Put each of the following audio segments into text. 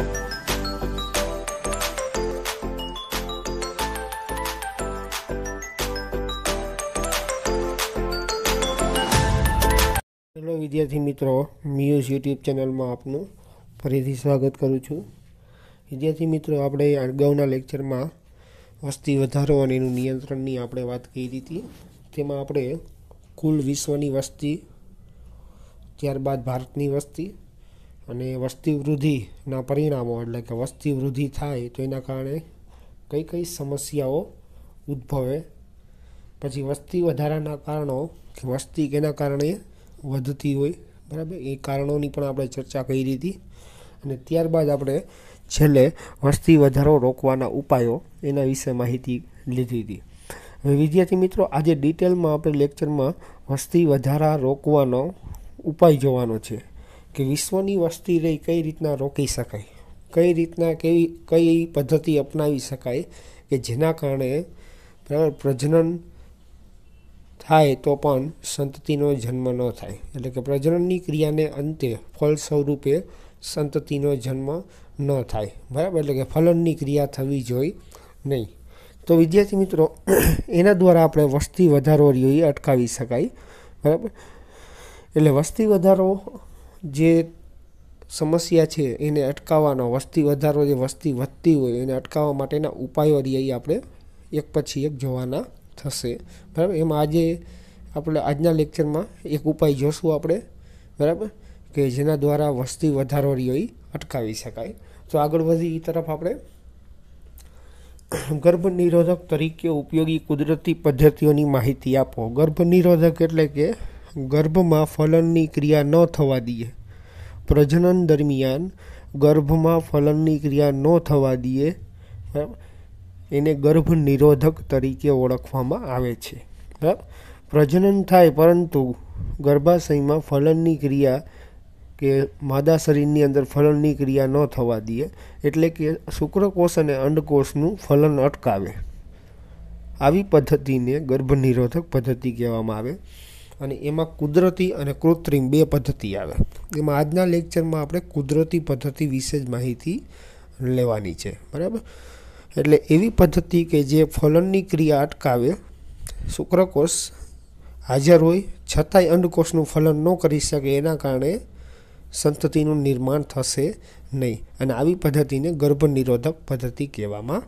hello વિદ્યાર્થી મિત્રો muse YouTube ચેનલમાં આપનું ફરીથી સ્વાગત કરું છું વિદ્યાર્થી મિત્રો આપણે અગાઉના લેક્ચરમાં વસ્તી વધારો અને એનું નિયંત્રણની આપણે વાત કરી હતી તેમાં આપણે કુલ વિશ્વની વસ્તી ત્યારબાદ ભારતની વસ્તી અને વસ્તી વૃદ્ધિના પરિણામો એટલે કે વસ્તી વૃદ્ધિ થાય તો એના કારણે કઈ કઈ સમસ્યાઓ ઉદ્ભવે પછી વસ્તી વધારાના કારણો કે વસ્તી કેના કારણે વધતી હોય બરાબર એ કારણોની પણ આપણે ચર્ચા કરી હતી અને ત્યારબાદ આપણે છેલ્લે વસ્તી વધારો રોકવાના ઉપાયો એના વિશે માહિતી લીધી હતી હવે વિદ્યાર્થી મિત્રો આજે ડિટેલમાં આપણે લેક્ચરમાં વસ્તી વધારા રોકવાનો ઉપાય જોવાનો છે કે વિશ્વની વસ્તી કઈ રીતના રોકી શકાય કઈ રીતના કેવી કઈ પદ્ધતિ અપનાવી શકાય કે જેના કારણે બરાબર પ્રજનન થાય તો પણ સંતતિનો જન્મ ન થાય એટલે કે પ્રજનનની ક્રિયાને અંતે ફળ સ્વરૂપે સંતતિનો જન્મ ન થાય બરાબર એટલે કે ફલનની ક્રિયા થવી જોઈએ નહીં તો વિદ્યાર્થી મિત્રો એના દ્વારા આપણે વસ્તી વધારો રહ્યો એ અટકાવી શકાય બરાબર એટલે વસ્તી વધારો જે સમસ્યા છે એને અટકાવવાનો વસ્તી વધારો જે વસ્તી વધતી હોય એને અટકાવવા માટેના ઉપાયો એ આપણે એક પછી એક જોવાના થશે બરાબર એમાં આજે આપણે આજના લેક્ચરમાં એક ઉપાય જોશું આપણે બરાબર કે જેના દ્વારા વસ્તી વધારો રહ્યો અટકાવી શકાય તો આગળ વધી એ તરફ આપણે ગર્ભ નિરોધક તરીકે ઉપયોગી કુદરતી પદ્ધતિઓની માહિતી આપો ગર્ભ નિરોધક એટલે કે ગર્ભમાં ફલનની ક્રિયા ન થવા દઈએ પ્રજનન દરમિયાન ગર્ભમાં ફલનની ક્રિયા ન થવા દઈએ એને ગર્ભ નિરોધક તરીકે ઓળખવામાં આવે છે બરાબર પ્રજનન થાય પરંતુ ગર્ભાશયમાં ફલનની ક્રિયા કે માદા શરીરની અંદર ફલનની ક્રિયા ન થવા દઈએ એટલે કે શુક્રકોષ અને અંડકોષનું ફલન અટકાવે આવી પદ્ધતિને ગર્ભનિરોધક પદ્ધતિ કહેવામાં આવે અને એમાં કુદરતી અને કૃત્રિમ બે પદ્ધતિ આવે એમાં આજના લેક્ચરમાં આપણે કુદરતી પદ્ધતિ વિશે જ માહિતી લેવાની છે બરાબર એટલે એવી પદ્ધતિ કે જે ફલનની ક્રિયા અટકાવે શુક્રકોષ હાજર હોય છતાંય અંડકોષનું ફલન ન કરી શકે એના કારણે સંતતિનું નિર્માણ થશે નહીં અને આવી પદ્ધતિને ગર્ભનિરોધક પદ્ધતિ કહેવામાં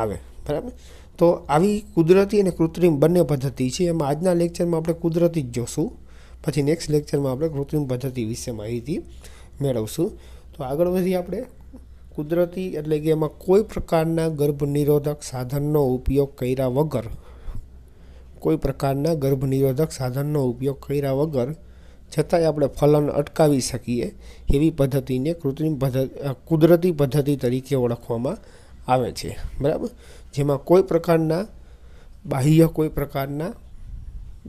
આવે બરાબર તો આવી કુદરતી અને કૃત્રિમ બંને પદ્ધતિ છે એમાં આજના લેક્ચરમાં આપણે કુદરતી જ જોશું પછી નેક્સ્ટ લેક્ચરમાં આપણે કૃત્રિમ પદ્ધતિ વિશે માહિતી મેળવશું તો આગળ વધી આપણે કુદરતી એટલે કે એમાં કોઈ પ્રકારના ગર્ભનિરોધક સાધનનો ઉપયોગ કર્યા વગર કોઈ પ્રકારના ગર્ભનિરોધક સાધનનો ઉપયોગ કર્યા વગર છતાંય આપણે ફલન અટકાવી શકીએ એવી પદ્ધતિને કૃત્રિમ પદ્ધતિ કુદરતી પદ્ધતિ તરીકે ઓળખવામાં આવે છે બરાબર જેમાં કોઈ પ્રકારના બાહ્ય કોઈ પ્રકારના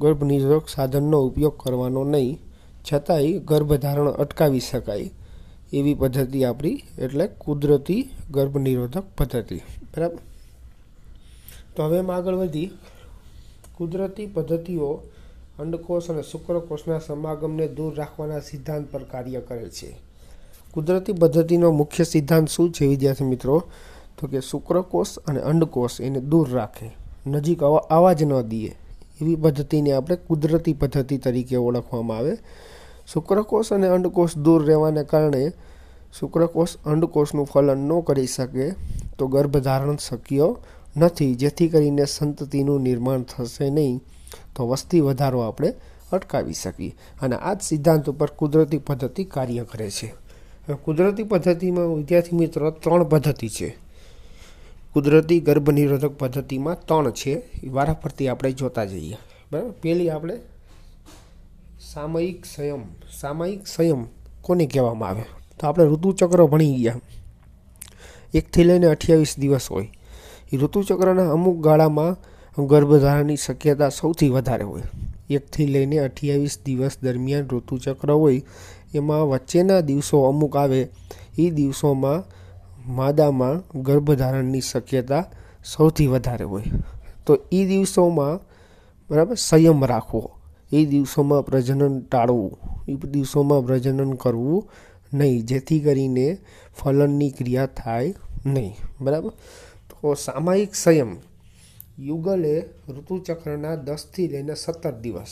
ગર્ભનિરોધક સાધનનો ઉપયોગ કરવાનો નહીં છતાંય ગર્ભધારણ અટકાવી શકાય એવી પદ્ધતિ આપણી એટલે કુદરતી ગર્ભનિરોધક પદ્ધતિ બરાબર તો હવે એમાં આગળ વધી કુદરતી પદ્ધતિઓ અંડકોષ અને શુક્રકોષના સમાગમને દૂર રાખવાના સિદ્ધાંત પર કાર્ય કરે છે કુદરતી પદ્ધતિનો મુખ્ય સિદ્ધાંત શું છે વિદ્યાર્થી મિત્રો તો કે શુક્રકોષ અને અંડકોષ એને દૂર રાખે નજીક આવા જ ન દઈએ એવી પદ્ધતિને આપણે કુદરતી પદ્ધતિ તરીકે ઓળખવામાં આવે શુક્રકોષ અને અંડકોષ દૂર રહેવાને કારણે શુક્રકોષ અંડકોષનું ફલન ન કરી શકે તો ગર્ભધારણ શક્ય નથી જેથી કરીને સંતતિનું નિર્માણ થશે નહીં તો વસ્તી વધારો આપણે અટકાવી શકીએ અને આ જ સિદ્ધાંત ઉપર કુદરતી પદ્ધતિ કાર્ય કરે છે કુદરતી પદ્ધતિમાં વિદ્યાર્થી મિત્ર ત્રણ પદ્ધતિ છે કુદરતી ગર્ભનિરોધક પદ્ધતિમાં ત્રણ છે એ વારાફરતી આપણે જોતા જઈએ બરાબર પહેલી આપણે સામયિક સંયમ સામયિક સંયમ કોને કહેવામાં આવે તો આપણે ઋતુચક્ર ભણી ગયા એકથી લઈને અઠ્યાવીસ દિવસ હોય એ ઋતુચક્રના અમુક ગાળામાં ગર્ભધારાની શક્યતા સૌથી વધારે હોય એકથી લઈને અઠ્યાવીસ દિવસ દરમિયાન ઋતુચક્ર હોય એમાં વચ્ચેના દિવસો અમુક આવે એ દિવસોમાં માદામાં ગર્ભધારણની શક્યતા સૌથી વધારે હોય તો એ દિવસોમાં બરાબર સંયમ રાખવો એ દિવસોમાં પ્રજનન ટાળવું એ દિવસોમાં પ્રજનન કરવું નહીં જેથી કરીને ફલનની ક્રિયા થાય નહીં બરાબર તો સામાયિક સંયમ યુગલે ઋતુચક્રના દસથી લઈને સત્તર દિવસ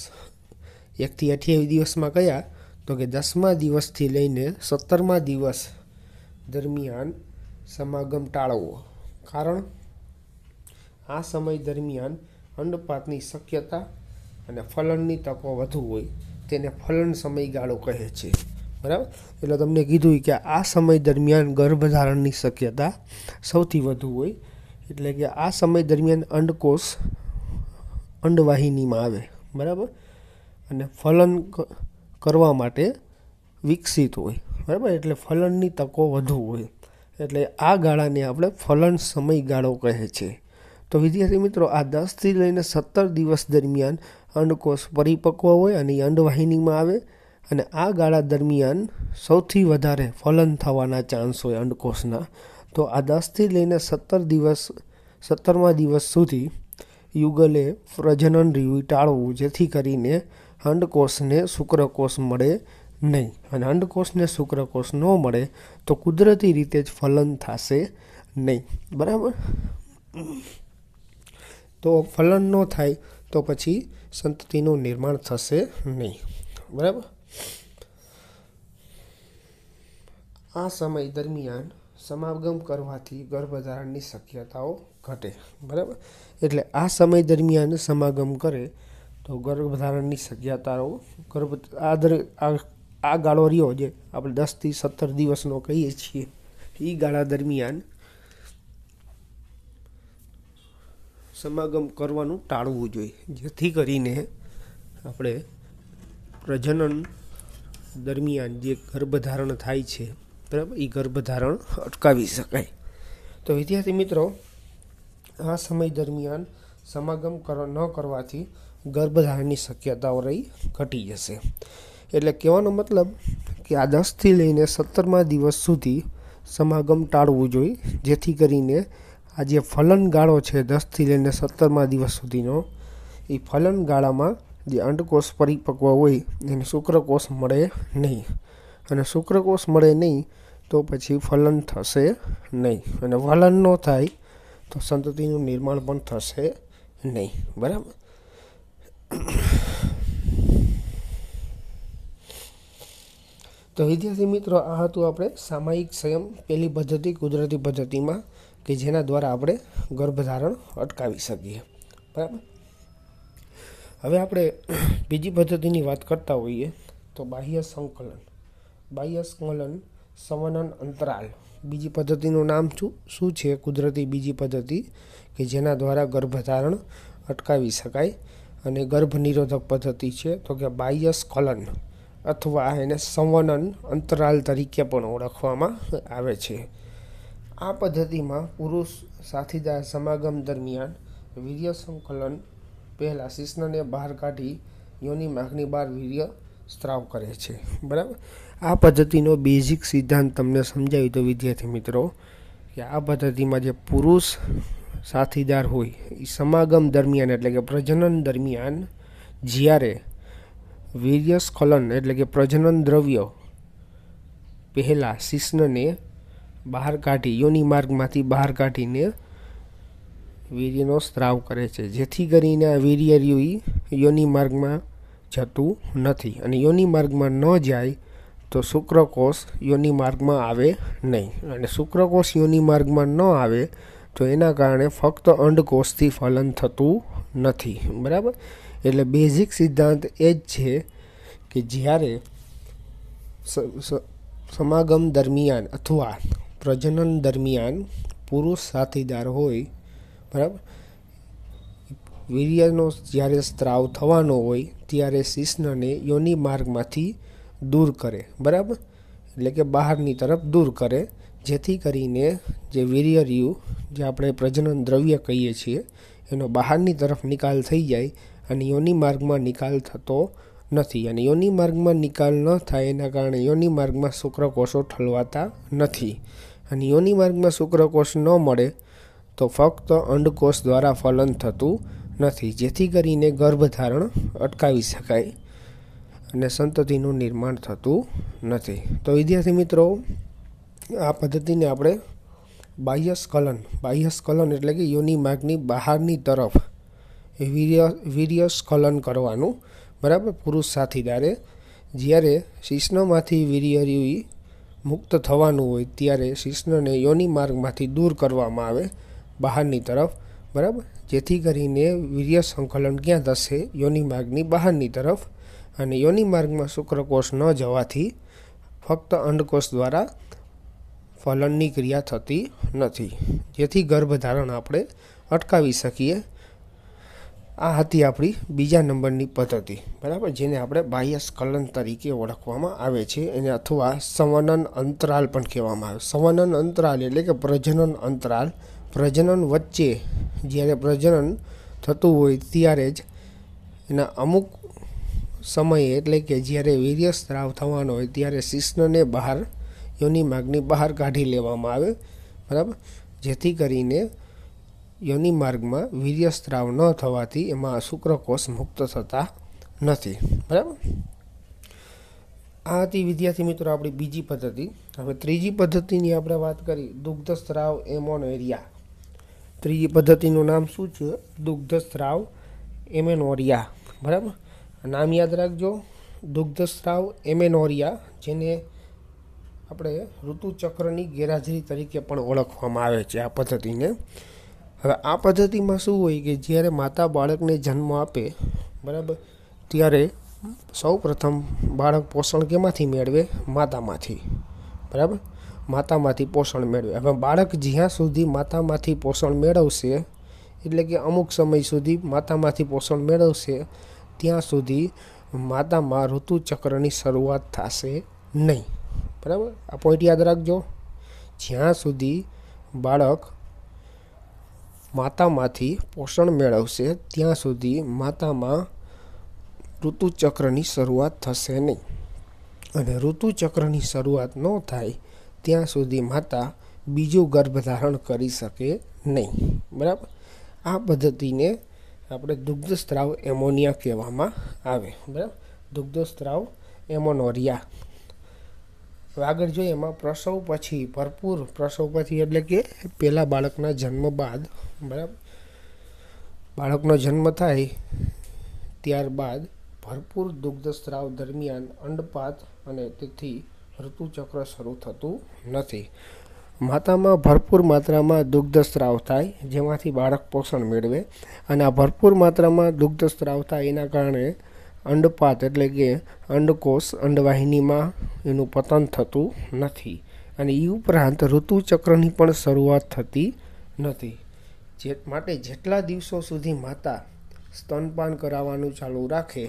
એકથી અઠ્યાવીસ દિવસમાં કયા તો કે દસમા દિવસથી લઈને સત્તરમા દિવસ દરમિયાન સમાગમ ટાળવો કારણ આ સમય દરમિયાન અંડપાતની શક્યતા અને ફલણની તકો વધુ હોય તેને ફલણ સમયગાળો કહે છે બરાબર એટલે તમને કીધું કે આ સમય દરમિયાન ગર્ભધારણની શક્યતા સૌથી વધુ હોય એટલે કે આ સમય દરમિયાન અંડકોષ અંડવાહિનીમાં આવે બરાબર અને ફલન કરવા માટે વિકસિત હોય બરાબર એટલે ફલણની તકો વધુ હોય એટલે આ ગાળાને આપણે ફલન સમયગાળો કહે છે તો વિદ્યાર્થી મિત્રો આ દસથી લઈને સત્તર દિવસ દરમિયાન અંડકોષ પરિપક્વ હોય અને એ અંડવાહિનીમાં આવે અને આ ગાળા દરમિયાન સૌથી વધારે ફલન થવાના ચાન્સ હોય અંડકોષના તો આ દસથી લઈને સત્તર દિવસ સત્તરમા દિવસ સુધી યુગલે પ્રજનન રીવી ટાળવું જેથી કરીને અંડકોષને શુક્રકોષ મળે નહીં અને અંડકોષને શુક્રકોષ ન મળે તો કુદરતી રીતે જ ફલન થશે નહીં બરાબર તો ફલન ન થાય તો પછી સંતતિનું નિર્માણ થશે નહીં બરાબર આ સમય દરમિયાન સમાગમ કરવાથી ગર્ભધારણની શક્યતાઓ ઘટે બરાબર એટલે આ સમય દરમિયાન સમાગમ કરે તો ગર્ભધારણની શક્યતાઓ ગર્ભ આ આ ગાળો રહ્યો જે આપણે દસથી સત્તર દિવસનો કહીએ છીએ એ ગાળા દરમિયાન સમાગમ કરવાનું ટાળવું જોઈએ જેથી કરીને આપણે પ્રજનન દરમિયાન જે ગર્ભધારણ થાય છે બરાબર એ ગર્ભધારણ અટકાવી શકાય તો વિદ્યાર્થી મિત્રો આ સમય દરમિયાન સમાગમ કર ન કરવાથી ગર્ભધારણની શક્યતાઓ રહી ઘટી જશે એટલે કહેવાનો મતલબ કે આ દસથી લઈને સત્તરમા દિવસ સુધી સમાગમ ટાળવું જોઈએ જેથી કરીને આ જે ફલન ગાળો છે દસથી લઈને સત્તરમા દિવસ સુધીનો એ ફલન ગાળામાં જે અંડકોષ પરિપક્વ હોય એને શુક્રકોષ મળે નહીં અને શુક્રકોષ મળે નહીં તો પછી ફલન થશે નહીં અને વલન ન થાય તો સંતતિનું નિર્માણ પણ થશે નહીં બરાબર તો વિદ્યાર્થી મિત્રો આ હતું આપણે સામાયિક સંયમ પહેલી પદ્ધતિ કુદરતી પદ્ધતિમાં કે જેના દ્વારા આપણે ગર્ભધારણ અટકાવી શકીએ બરાબર હવે આપણે બીજી પદ્ધતિની વાત કરતા હોઈએ તો બાહ્ય સંકલન બાહ્ય સંકલન સંવનન અંતરાલ બીજી પદ્ધતિનું નામ શું શું છે કુદરતી બીજી પદ્ધતિ કે જેના દ્વારા ગર્ભધારણ અટકાવી શકાય અને ગર્ભનિરોધક પદ્ધતિ છે તો કે બાહ્ય સ્ખલન અથવા એને સંવનન અંતરાલ તરીકે પણ ઓળખવામાં આવે છે આ પદ્ધતિમાં પુરુષ સાથીદાર સમાગમ દરમિયાન વીર્ય સંકલન પહેલાં શિષ્ણને બહાર કાઢી યોની માગની બહાર વીર્ય સ્ત્રાવ કરે છે બરાબર આ પદ્ધતિનો બેઝિક સિદ્ધાંત તમને સમજાવી તો વિદ્યાર્થી મિત્રો કે આ પદ્ધતિમાં જે પુરુષ સાથીદાર હોય એ સમાગમ દરમિયાન એટલે કે પ્રજનન દરમિયાન જ્યારે વીર્યસ્ખલન એટલે કે પ્રજનન દ્રવ્ય પહેલાં શિશ્નને બહાર કાઢી યોનિ માર્ગમાંથી બહાર કાઢીને વીર્યનો સ્ત્રાવ કરે છે જેથી કરીને આ વીર્યરયુઈ યોનિ માર્ગમાં જતું નથી અને યોનિ માર્ગમાં ન જાય તો શુક્રકોષ યોનિ માર્ગમાં આવે નહીં અને શુક્રકોષ યોનિ માર્ગમાં ન આવે તો એના કારણે ફક્ત અંડકોષથી ફલન થતું નથી બરાબર એટલે બેઝિક સિદ્ધાંત એ જ છે કે જ્યારે સમાગમ દરમિયાન અથવા પ્રજનન દરમિયાન પુરુષ સાથીદાર હોય બરાબર વીર્યનો જ્યારે સ્ત્રાવ થવાનો હોય ત્યારે શિષ્ણને યોનિ માર્ગમાંથી દૂર કરે બરાબર એટલે કે બહારની તરફ દૂર કરે જેથી કરીને જે વીર્ય રહ્યું જે આપણે પ્રજનન દ્રવ્ય કહીએ છીએ એનો બહારની તરફ નિકાલ થઈ જાય અને યોનિ માર્ગમાં નિકાલ થતો નથી અને યોનિ માર્ગમાં નિકાલ ન થાય એના કારણે યોનિ માર્ગમાં શુક્રકોષો ઠલવાતા નથી અને યોનિ માર્ગમાં શુક્રકોષ ન મળે તો ફક્ત અંડકોષ દ્વારા ફલન થતું નથી જેથી કરીને ગર્ભધારણ અટકાવી શકાય અને સંતતિનું નિર્માણ થતું નથી તો વિદ્યાર્થી મિત્રો આ પદ્ધતિને આપણે બાહ્ય સ્ખલન બાહ્ય સ્ખલન એટલે કે યોનિ માર્ગની બહારની તરફ વીર્ય વીર્ય સ્ખલન કરવાનું બરાબર પુરુષ સાથીદારે જ્યારે શિષ્ણમાંથી વીર્યરી મુક્ત થવાનું હોય ત્યારે શિષ્ણને યોનિ માર્ગમાંથી દૂર કરવામાં આવે બહારની તરફ બરાબર જેથી કરીને વીર્ય સંકલન ક્યાં થશે યોનિ માર્ગની બહારની તરફ અને યોનિ માર્ગમાં શુક્રકોષ ન જવાથી ફક્ત અંડકોષ દ્વારા ફલનની ક્રિયા થતી નથી જેથી ગર્ભધારણ આપણે અટકાવી શકીએ આ હતી આપણી બીજા નંબરની પદ્ધતિ બરાબર જેને આપણે બાહ્ય સ્ખલન તરીકે ઓળખવામાં આવે છે એને અથવા સંવનન અંતરાલ પણ કહેવામાં આવે સંવનન અંતરાલ એટલે કે પ્રજનન અંતરાલ પ્રજનન વચ્ચે જ્યારે પ્રજનન થતું હોય ત્યારે જ એના અમુક સમયે એટલે કે જ્યારે વીર્યસ્ત્રાવ થવાનો હોય ત્યારે શિષ્ણને બહાર યોની માગની બહાર કાઢી લેવામાં આવે બરાબર જેથી કરીને યોનિમાર્ગમાં વીર્યસ્ત્રાવ ન થવાથી એમાં શુક્રકોષ મુક્ત થતા નથી બરાબર આ હતી વિદ્યાર્થી મિત્રો આપણી બીજી પદ્ધતિ હવે ત્રીજી પદ્ધતિની આપણે વાત કરી દુગ્ધ સ્ત્રાવ એમોન એરિયા ત્રીજી પદ્ધતિનું નામ શું છે દુગ્ધ સ્ત્રાવ એમેનોરિયા બરાબર નામ યાદ રાખજો દુગ્ધ સ્ત્રાવ એમેનોરિયા જેને આપણે ઋતુચક્રની ગેરહાજરી તરીકે પણ ઓળખવામાં આવે છે આ પદ્ધતિને હવે આ પદ્ધતિમાં શું હોય કે જ્યારે માતા બાળકને જન્મ આપે બરાબર ત્યારે સૌ પ્રથમ બાળક પોષણ કેમાંથી મેળવે માતામાંથી બરાબર માતામાંથી પોષણ મેળવે હવે બાળક જ્યાં સુધી માતામાંથી પોષણ મેળવશે એટલે કે અમુક સમય સુધી માતામાંથી પોષણ મેળવશે ત્યાં સુધી માતામાં ઋતુચક્રની શરૂઆત થશે નહીં બરાબર આ પોઈન્ટ યાદ રાખજો જ્યાં સુધી બાળક માતામાંથી પોષણ મેળવશે ત્યાં સુધી માતામાં ઋતુચક્રની શરૂઆત થશે નહીં અને ઋતુચક્રની શરૂઆત ન થાય ત્યાં સુધી માતા બીજું ગર્ભધારણ કરી શકે નહીં બરાબર આ પદ્ધતિને આપણે દુગ્ધસ્ત્રાવ એમોનિયા કહેવામાં આવે બરાબર દુગ્ધસ્ત્રાવ એમોનોરિયા હવે આગળ જોઈએ એમાં પ્રસવ પછી ભરપૂર પ્રસવ પછી એટલે કે પહેલાં બાળકના જન્મ બાદ બરાબર બાળકનો જન્મ થાય ત્યારબાદ ભરપૂર દુગ્ધ સ્ત્રાવ દરમિયાન અંડપાત અને તેથી ઋતુચક્ર શરૂ થતું નથી માતામાં ભરપૂર માત્રામાં દુગ્ધ સ્ત્રાવ થાય જેમાંથી બાળક પોષણ મેળવે અને આ ભરપૂર માત્રામાં દુગ્ધ સ્ત્રાવ થાય એના કારણે અંડપાત એટલે કે અંડકોષ અંડવાહિનીમાં એનું પતન થતું નથી અને એ ઉપરાંત ઋતુચક્રની પણ શરૂઆત થતી નથી જે માટે જેટલા દિવસો સુધી માતા સ્તનપાન કરાવવાનું ચાલુ રાખે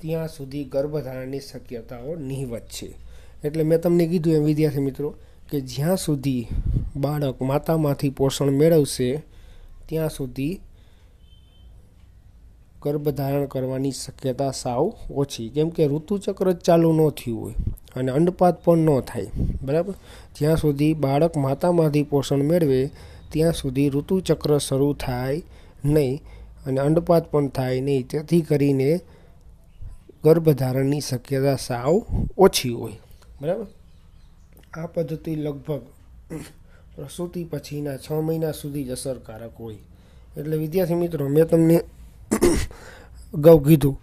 ત્યાં સુધી ગર્ભધારણની શક્યતાઓ નહીવત છે એટલે મેં તમને કીધું એમ વિદ્યાર્થી મિત્રો કે જ્યાં સુધી બાળક માતામાંથી પોષણ મેળવશે ત્યાં સુધી ગર્ભધારણ કરવાની શક્યતા સાવ ઓછી કેમ કે ઋતુચક્ર જ ચાલુ ન થયું હોય અને અંડપાત પણ ન થાય બરાબર જ્યાં સુધી બાળક માતામાંથી પોષણ મેળવે ત્યાં સુધી ઋતુચક્ર શરૂ થાય નહીં અને અંડપાત પણ થાય નહીં તેથી કરીને ગર્ભધારણની શક્યતા સાવ ઓછી હોય બરાબર આ પદ્ધતિ લગભગ પ્રસૂતિ પછીના છ મહિના સુધી જ અસરકારક હોય એટલે વિદ્યાર્થી મિત્રો મેં તમને અગાઉ કીધું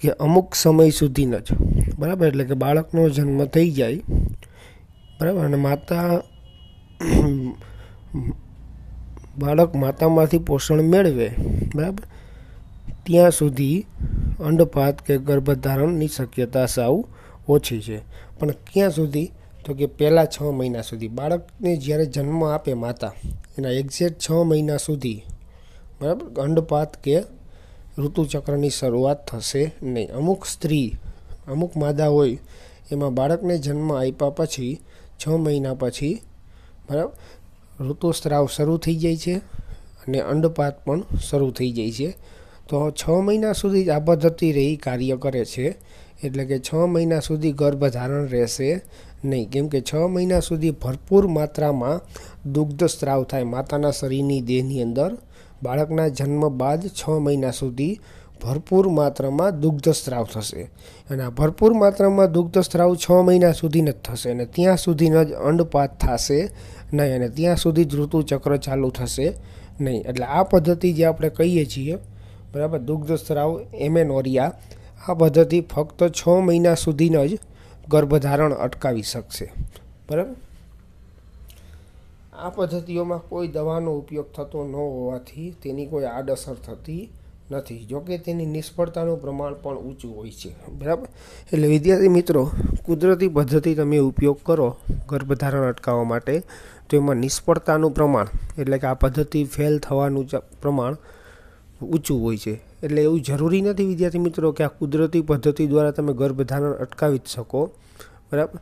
કે અમુક સમય સુધીનો જ બરાબર એટલે કે બાળકનો જન્મ થઈ જાય બરાબર અને માતા બાળક માતામાંથી પોષણ મેળવે બરાબર ત્યાં સુધી અંડપાત કે ગર્ભધારણની શક્યતા સાવ ઓછી છે પણ ક્યાં સુધી તો કે પહેલાં છ મહિના સુધી બાળકને જ્યારે જન્મ આપે માતા એના એક્ઝેક્ટ છ મહિના સુધી બરાબર અંડપાત કે ઋતુચક્રની શરૂઆત થશે નહીં અમુક સ્ત્રી અમુક માદા હોય એમાં બાળકને જન્મ આપ્યા પછી છ મહિના પછી બરાબર ઋતુસ્ત્રાવ શરૂ થઈ જાય છે અને અંડપાત પણ શરૂ થઈ જાય છે તો છ મહિના સુધી આ પદ્ધતિ રહી કાર્ય કરે છે એટલે કે છ મહિના સુધી ગર્ભધારણ રહેશે નહીં કેમ કે છ મહિના સુધી ભરપૂર માત્રામાં દુગ્ધ સ્ત્રાવ થાય માતાના શરીરની દેહની અંદર બાળકના જન્મ બાદ છ મહિના સુધી ભરપૂર માત્રામાં દુગ્ધ સ્ત્રાવ થશે અને આ ભરપૂર માત્રામાં દુગ્ધ સ્ત્રાવ છ મહિના સુધી જ થશે અને ત્યાં સુધીનો જ અંડપાત થશે નહીં અને ત્યાં સુધી જ ઋતુચક્ર ચાલુ થશે નહીં એટલે આ પદ્ધતિ જે આપણે કહીએ છીએ બરાબર દુગ્ધ સ્ત્રાવ એમેનોરિયા આ પદ્ધતિ ફક્ત છ મહિના સુધીનો જ ગર્ભધારણ અટકાવી શકશે બરાબર આ પદ્ધતિઓમાં કોઈ દવાનો ઉપયોગ થતો ન હોવાથી તેની કોઈ આડઅસર થતી નથી જોકે તેની નિષ્ફળતાનું પ્રમાણ પણ ઊંચું હોય છે બરાબર એટલે વિદ્યાર્થી મિત્રો કુદરતી પદ્ધતિ તમે ઉપયોગ કરો ગર્ભધારણ અટકાવવા માટે તો એમાં નિષ્ફળતાનું પ્રમાણ એટલે કે આ પદ્ધતિ ફેલ થવાનું પ્રમાણ ઊંચું હોય છે એટલે એવું જરૂરી નથી વિદ્યાર્થી મિત્રો કે આ કુદરતી પદ્ધતિ દ્વારા તમે ગર્ભધારણ અટકાવી જ શકો બરાબર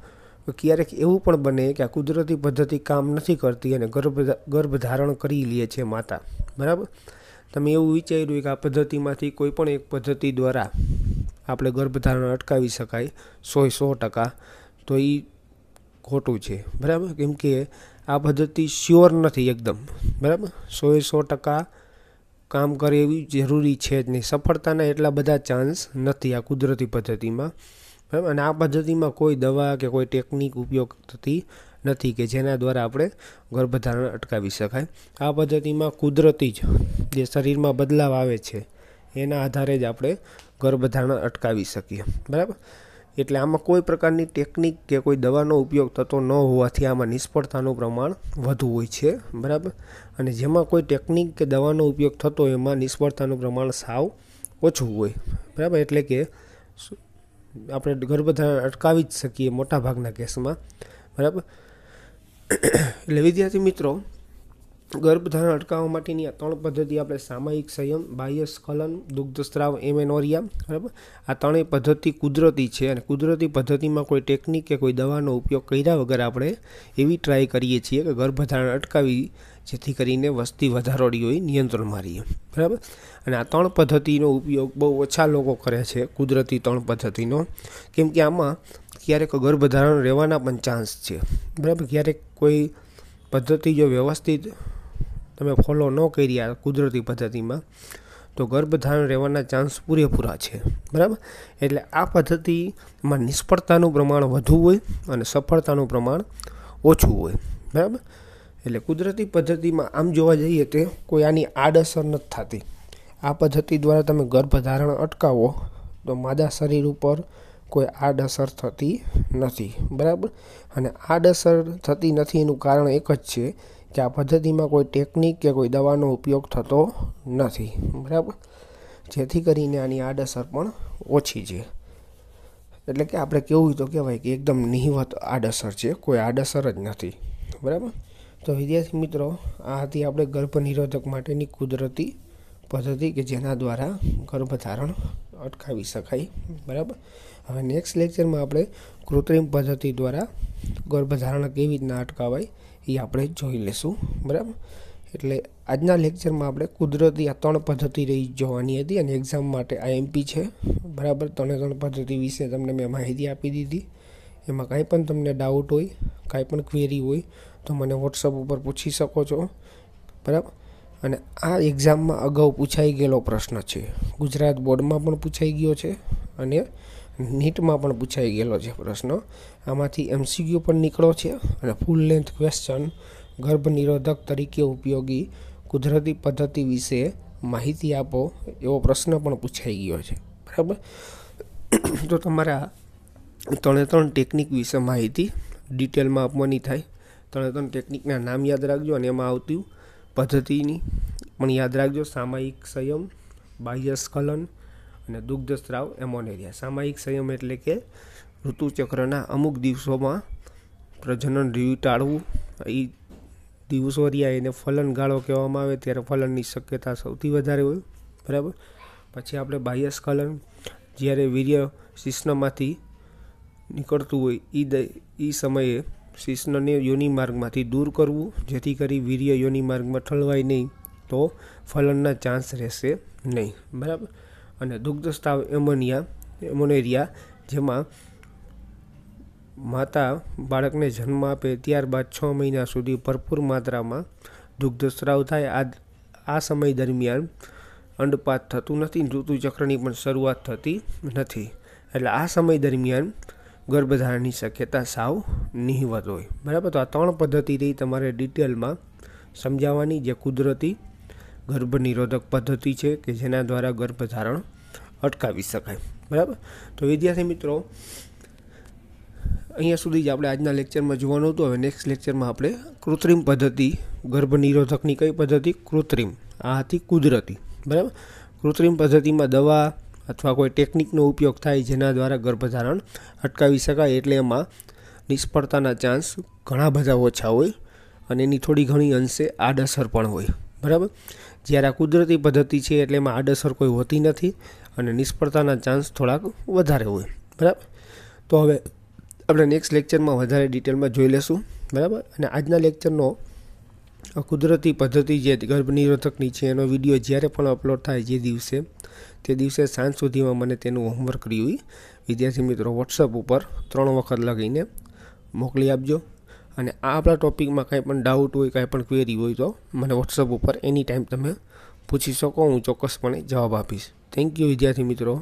ક્યારેક એવું પણ બને કે આ કુદરતી પદ્ધતિ કામ નથી કરતી અને ગર્ભ ગર્ભ ધારણ કરી લે છે માતા બરાબર તમે એવું વિચાર્યું કે આ પદ્ધતિમાંથી કોઈ પણ એક પદ્ધતિ દ્વારા આપણે ગર્ભધારણ અટકાવી શકાય સોએ સો ટકા તો એ ખોટું છે બરાબર કેમ કે આ પદ્ધતિ શ્યોર નથી એકદમ બરાબર સોએ સો ટકા કામ કરે એવી જરૂરી છે જ નહીં સફળતાના એટલા બધા ચાન્સ નથી આ કુદરતી પદ્ધતિમાં બરાબર અને આ પદ્ધતિમાં કોઈ દવા કે કોઈ ટેકનિક ઉપયોગ થતી નથી કે જેના દ્વારા આપણે ગર્ભધારણ અટકાવી શકાય આ પદ્ધતિમાં કુદરતી જ જે શરીરમાં બદલાવ આવે છે એના આધારે જ આપણે ગર્ભધારણ અટકાવી શકીએ બરાબર એટલે આમાં કોઈ પ્રકારની ટેકનિક કે કોઈ દવાનો ઉપયોગ થતો ન હોવાથી આમાં નિષ્ફળતાનું પ્રમાણ વધુ હોય છે બરાબર અને જેમાં કોઈ ટેકનિક કે દવાનો ઉપયોગ થતો એમાં નિષ્ફળતાનું પ્રમાણ સાવ ઓછું હોય બરાબર એટલે કે આપણે ગર્ભધારણ અટકાવી જ શકીએ મોટાભાગના કેસમાં બરાબર એટલે વિદ્યાર્થી મિત્રો ગર્ભધારણ અટકાવવા માટેની આ ત્રણ પદ્ધતિ આપણે સામાયિક સંયમ બાહ્ય સ્ખલન દુગ્ધ સ્ત્રાવ એમેનોરિયા બરાબર આ ત્રણેય પદ્ધતિ કુદરતી છે અને કુદરતી પદ્ધતિમાં કોઈ ટેકનિક કે કોઈ દવાનો ઉપયોગ કર્યા વગર આપણે એવી ટ્રાય કરીએ છીએ કે ગર્ભધારણ અટકાવી જેથી કરીને વસ્તી વધારોડી હોય નિયંત્રણમાં રહીએ બરાબર અને આ ત્રણ પદ્ધતિનો ઉપયોગ બહુ ઓછા લોકો કરે છે કુદરતી ત્રણ પદ્ધતિનો કેમ કે આમાં ક્યારેક ગર્ભધારણ રહેવાના પણ ચાન્સ છે બરાબર ક્યારેક કોઈ પદ્ધતિ જો વ્યવસ્થિત તમે ફોલો ન કરી આ કુદરતી પદ્ધતિમાં તો ગર્ભધારણ રહેવાના ચાન્સ પૂરેપૂરા છે બરાબર એટલે આ પદ્ધતિમાં નિષ્ફળતાનું પ્રમાણ વધુ હોય અને સફળતાનું પ્રમાણ ઓછું હોય બરાબર એટલે કુદરતી પદ્ધતિમાં આમ જોવા જઈએ તે કોઈ આની આડઅસર નથી થતી આ પદ્ધતિ દ્વારા તમે ગર્ભધારણ અટકાવો તો માદા શરીર ઉપર કોઈ આડઅસર થતી નથી બરાબર અને આડઅસર થતી નથી એનું કારણ એક જ છે કે આ પદ્ધતિમાં કોઈ ટેકનિક કે કોઈ દવાનો ઉપયોગ થતો નથી બરાબર જેથી કરીને આની આડઅસર પણ ઓછી છે એટલે કે આપણે કેવું તો કહેવાય કે એકદમ નિહિવત આડઅસર છે કોઈ આડઅસર જ નથી બરાબર તો વિદ્યાર્થી મિત્રો આ હતી આપણે ગર્ભનિરોધક માટેની કુદરતી પદ્ધતિ કે જેના દ્વારા ગર્ભધારણ અટકાવી શકાય બરાબર હવે નેક્સ્ટ લેક્ચરમાં આપણે કૃત્રિમ પદ્ધતિ દ્વારા ગર્ભધારણ કેવી રીતના અટકાવાય એ આપણે જોઈ લઈશું બરાબર એટલે આજના લેક્ચરમાં આપણે કુદરતી આ ત્રણ પદ્ધતિ રહી જોવાની હતી અને એક્ઝામ માટે એમપી છે બરાબર ત્રણે ત્રણ પદ્ધતિ વિશે તમને મેં માહિતી આપી દીધી એમાં કાંઈ પણ તમને ડાઉટ હોય કાંઈ પણ ક્વેરી હોય તો મને વોટ્સઅપ ઉપર પૂછી શકો છો બરાબર અને આ એક્ઝામમાં અગાઉ પૂછાઈ ગયેલો પ્રશ્ન છે ગુજરાત બોર્ડમાં પણ પૂછાઈ ગયો છે અને નીટમાં પણ પૂછાઈ ગયેલો છે પ્રશ્ન આમાંથી એમસીક્યુ પણ નીકળો છે અને ફૂલ લેન્થ ક્વેશ્ચન ગર્ભનિરોધક તરીકે ઉપયોગી કુદરતી પદ્ધતિ વિશે માહિતી આપો એવો પ્રશ્ન પણ પૂછાઈ ગયો છે બરાબર તો તમારા ત્રણે ત્રણ ટેકનિક વિશે માહિતી ડિટેલમાં આપવાની થાય ત્રણે ત્રણ ટેકનિકના નામ યાદ રાખજો અને એમાં આવતી પદ્ધતિની પણ યાદ રાખજો સામાયિક સંયમ બાહ્ય સ્ખલન અને દુગ્ધ સ્ત્રાવ એમોનેરિયા સામાયિક સંયમ એટલે કે ઋતુચક્રના અમુક દિવસોમાં પ્રજનન રીવ ટાળવું એ દિવસો રહ્યા એને ફલન ગાળો કહેવામાં આવે ત્યારે ફલનની શક્યતા સૌથી વધારે હોય બરાબર પછી આપણે બાહ્ય સ્ખલન જ્યારે વીર્ય શિષ્ણમાંથી નીકળતું હોય એ દ એ સમયે શિષ્ણને યોનિમાર્ગમાંથી દૂર કરવું જેથી કરી વીર્ય યોનિમાર્ગમાં ઠળવાય નહીં તો ફલનના ચાન્સ રહેશે નહીં બરાબર અને દુગ્ધસ્તાવ એમોનિયા એમોનેરિયા જેમાં માતા બાળકને જન્મ આપે ત્યારબાદ છ મહિના સુધી ભરપૂર માત્રામાં દુગ્ધસ્રાવ થાય આ આ સમય દરમિયાન અંડપાત થતું નથી ઋતુચક્રની પણ શરૂઆત થતી નથી એટલે આ સમય દરમિયાન ગર્ભધારણની શક્યતા સાવ નિહિવત હોય બરાબર તો આ ત્રણ પદ્ધતિથી તમારે ડિટેલમાં સમજાવવાની જે કુદરતી ગર્ભનિરોધક પદ્ધતિ છે કે જેના દ્વારા ગર્ભધારણ અટકાવી શકાય બરાબર તો વિદ્યાર્થી મિત્રો અહીંયા સુધી જ આપણે આજના લેક્ચરમાં જોવાનું હતું હવે નેક્સ્ટ લેક્ચરમાં આપણે કૃત્રિમ પદ્ધતિ ગર્ભનિરોધકની કઈ પદ્ધતિ કૃત્રિમ આ હતી કુદરતી બરાબર કૃત્રિમ પદ્ધતિમાં દવા અથવા કોઈ ટેકનિકનો ઉપયોગ થાય જેના દ્વારા ગર્ભધારણ અટકાવી શકાય એટલે એમાં નિષ્ફળતાના ચાન્સ ઘણા બધા ઓછા હોય અને એની થોડી ઘણી અંશે આડઅસર પણ હોય બરાબર જ્યારે આ કુદરતી પદ્ધતિ છે એટલે એમાં આડઅસર કોઈ હોતી નથી અને નિષ્ફળતાના ચાન્સ થોડાક વધારે હોય બરાબર તો હવે આપણે નેક્સ્ટ લેક્ચરમાં વધારે ડિટેલમાં જોઈ લેશું બરાબર અને આજના લેક્ચરનો કુદરતી પદ્ધતિ જે ગર્ભનિરોધકની છે એનો વિડીયો જ્યારે પણ અપલોડ થાય જે દિવસે તે દિવસે સાંજ સુધીમાં મને તેનું હોમવર્ક રહ્યું વિદ્યાર્થી મિત્રો વોટ્સઅપ ઉપર ત્રણ વખત લગીને મોકલી આપજો અને આ આપણા ટૉપિકમાં કાંઈ પણ ડાઉટ હોય કાંઈ પણ ક્વેરી હોય તો મને વોટ્સઅપ ઉપર એની ટાઈમ તમે પૂછી શકો હું ચોક્કસપણે જવાબ આપીશ થેન્ક યુ વિદ્યાર્થી મિત્રો